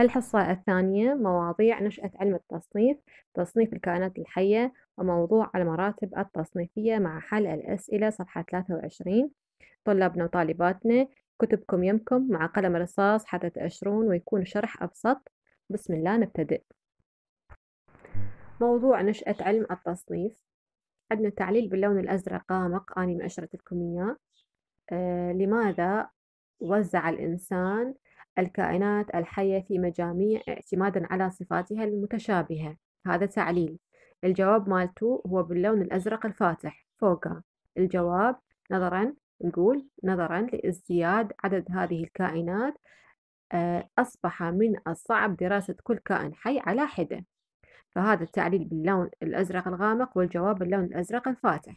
الحصة الثانية مواضيع نشأة علم التصنيف تصنيف الكائنات الحية وموضوع المراتب التصنيفية مع حل الأسئلة صفحة 23 طلابنا وطالباتنا كتبكم يمكم مع قلم رصاص حتى تأشرون ويكون شرح أبسط بسم الله نبتدئ موضوع نشأة علم التصنيف عندنا تعليل باللون الأزرق غامق أني مأشرت لكم إياه لماذا وزع الإنسان الكائنات الحية في مجاميع اعتمادا على صفاتها المتشابهة هذا تعليل الجواب مالتو هو باللون الأزرق الفاتح فوقه الجواب نظرا نقول نظرا لازدياد عدد هذه الكائنات آه، أصبح من الصعب دراسة كل كائن حي على حدة فهذا التعليل باللون الأزرق الغامق والجواب باللون الأزرق الفاتح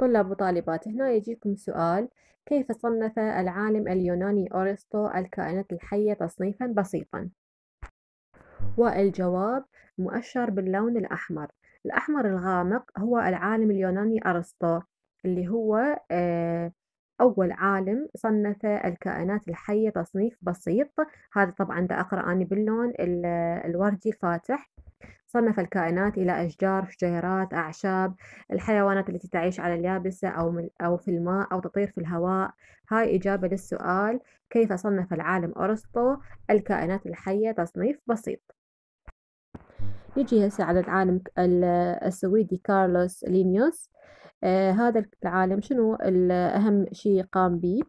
طلاب وطالبات هنا يجيكم سؤال كيف صنف العالم اليوناني أرسطو الكائنات الحية تصنيفا بسيطا والجواب مؤشر باللون الأحمر الأحمر الغامق هو العالم اليوناني أرسطو اللي هو آه، أول عالم صنف الكائنات الحية تصنيف بسيط هذا طبعا دا أقرأ باللون الوردي فاتح صنف الكائنات إلى أشجار، شجيرات، أعشاب، الحيوانات التي تعيش على اليابسة أو أو في الماء أو تطير في الهواء، هاي إجابة للسؤال كيف صنف العالم أرسطو الكائنات الحية تصنيف بسيط، نجي هسه على العالم السويدي كارلوس لينيوس، آه، هذا العالم شنو أهم شي قام بيه؟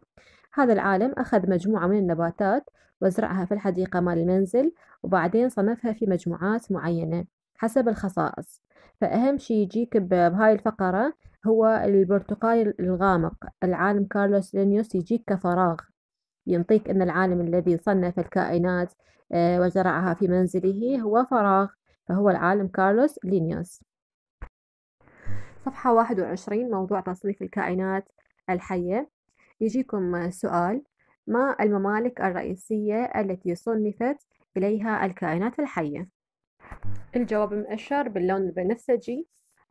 هذا العالم أخذ مجموعة من النباتات وزرعها في الحديقة مال المنزل وبعدين صنفها في مجموعات معينة حسب الخصائص فأهم شي يجيك بهاي الفقرة هو البرتقال الغامق العالم كارلوس لينيوس يجيك كفراغ ينطيك أن العالم الذي صنف الكائنات آه، وزرعها في منزله هو فراغ فهو العالم كارلوس لينيوس صفحة 21 موضوع تصنيف الكائنات الحية يجيكم سؤال ما الممالك الرئيسية التي صنفت إليها الكائنات الحية؟ الجواب مؤشر باللون البنفسجي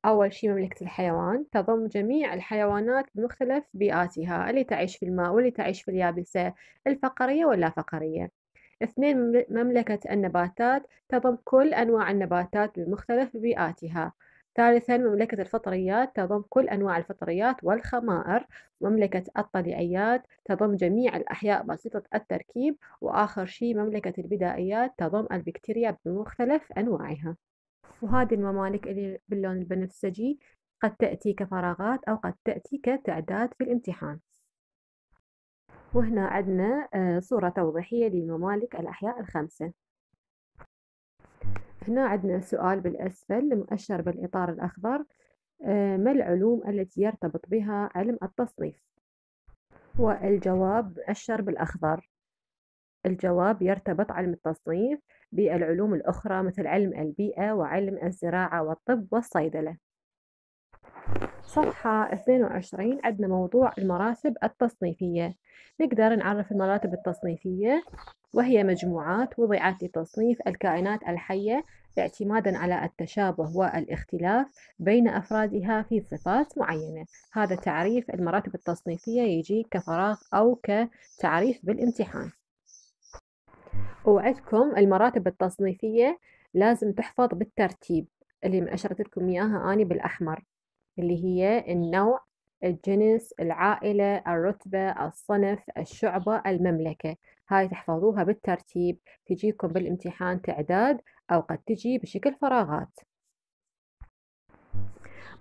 أول شي مملكة الحيوان تضم جميع الحيوانات بمختلف بيئاتها اللي تعيش في الماء واللي تعيش في اليابسة الفقرية واللا فقرية اثنين مملكة النباتات تضم كل أنواع النباتات بمختلف بيئاتها ثالثا مملكة الفطريات تضم كل أنواع الفطريات والخمائر مملكة الطليعيات تضم جميع الأحياء بسيطة التركيب وآخر شيء مملكة البدائيات تضم البكتيريا بمختلف أنواعها وهذه الممالك اللي باللون البنفسجي قد تأتي كفراغات أو قد تأتي كتعداد في الامتحان وهنا عندنا آه، صورة توضيحية لممالك الأحياء الخمسة هنا عندنا سؤال بالأسفل مؤشر بالإطار الأخضر آه، ما العلوم التي يرتبط بها علم التصنيف والجواب مؤشر بالأخضر الجواب يرتبط علم التصنيف بالعلوم الأخرى مثل علم البيئة وعلم الزراعة والطب والصيدلة صفحة 22 عندنا موضوع المراتب التصنيفية نقدر نعرف المراتب التصنيفية وهي مجموعات وضعت لتصنيف الكائنات الحية اعتمادا على التشابه والاختلاف بين أفرادها في صفات معينة هذا تعريف المراتب التصنيفية يجي كفراغ أو كتعريف بالامتحان وعدكم المراتب التصنيفية لازم تحفظ بالترتيب اللي مأشرت لكم إياها أني بالأحمر اللي هي النوع الجنس العائلة الرتبة الصنف الشعبة المملكة هاي تحفظوها بالترتيب تجيكم بالامتحان تعداد أو قد تجي بشكل فراغات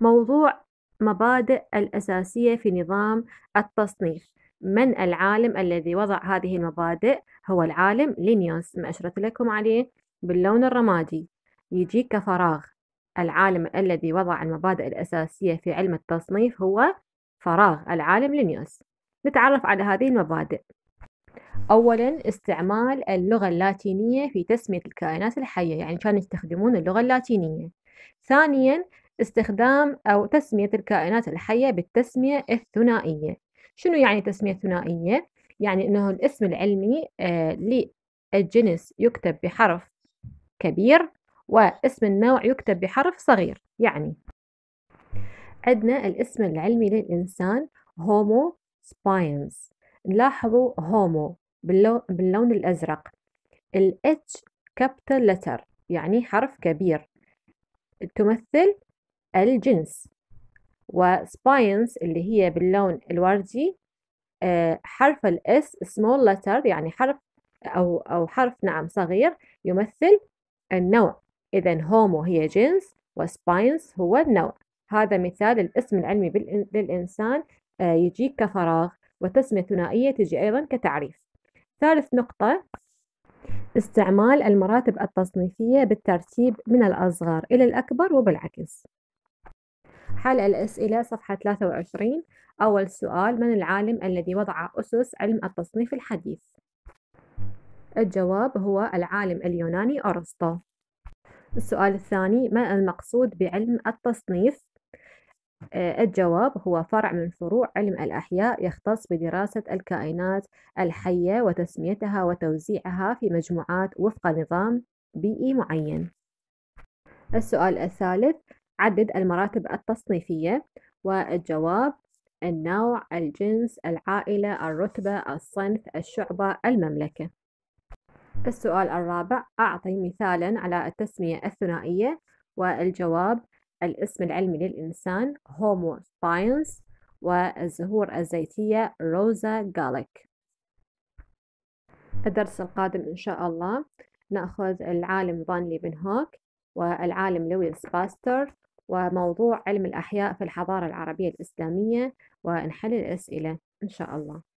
موضوع مبادئ الأساسية في نظام التصنيف من العالم الذي وضع هذه المبادئ هو العالم لينيوس ما أشرت لكم عليه باللون الرمادي يجيك كفراغ العالم الذي وضع المبادئ الأساسية في علم التصنيف هو فراغ العالم لينيوس نتعرف على هذه المبادئ أولا استعمال اللغة اللاتينية في تسمية الكائنات الحية يعني كانوا يستخدمون اللغة اللاتينية ثانيا استخدام أو تسمية الكائنات الحية بالتسمية الثنائية شنو يعني تسمية ثنائية؟ يعني أنه الاسم العلمي آه، للجنس يكتب بحرف كبير واسم النوع يكتب بحرف صغير يعني عندنا الاسم العلمي للإنسان هومو سباينز نلاحظوا هومو باللون, باللون الأزرق ال H كابيتال لتر يعني حرف كبير تمثل الجنس وسباينز اللي هي باللون الوردي آه، حرف الاس small letter يعني حرف أو أو حرف نعم صغير يمثل النوع إذا هومو هي جنس وسباينس هو النوع هذا مثال الاسم العلمي للإنسان آه، يجيك كفراغ وتسمية ثنائية تجي أيضا كتعريف ثالث نقطة استعمال المراتب التصنيفية بالترتيب من الأصغر إلى الأكبر وبالعكس حل الأسئلة صفحة 23 أول سؤال من العالم الذي وضع أسس علم التصنيف الحديث؟ الجواب هو العالم اليوناني أرسطو السؤال الثاني ما المقصود بعلم التصنيف آه، الجواب هو فرع من فروع علم الأحياء يختص بدراسة الكائنات الحية وتسميتها وتوزيعها في مجموعات وفق نظام بيئي معين. السؤال الثالث عدد المراتب التصنيفية والجواب النوع، الجنس، العائلة، الرتبة، الصنف، الشعبة، المملكة. السؤال الرابع أعطي مثالا على التسمية الثنائية والجواب الاسم العلمي للإنسان هومو سباينس والزهور الزيتية روزا غاليك الدرس القادم إن شاء الله نأخذ العالم فانلي بن هوك والعالم لويس باستر وموضوع علم الأحياء في الحضارة العربية الإسلامية ونحل الأسئلة إن شاء الله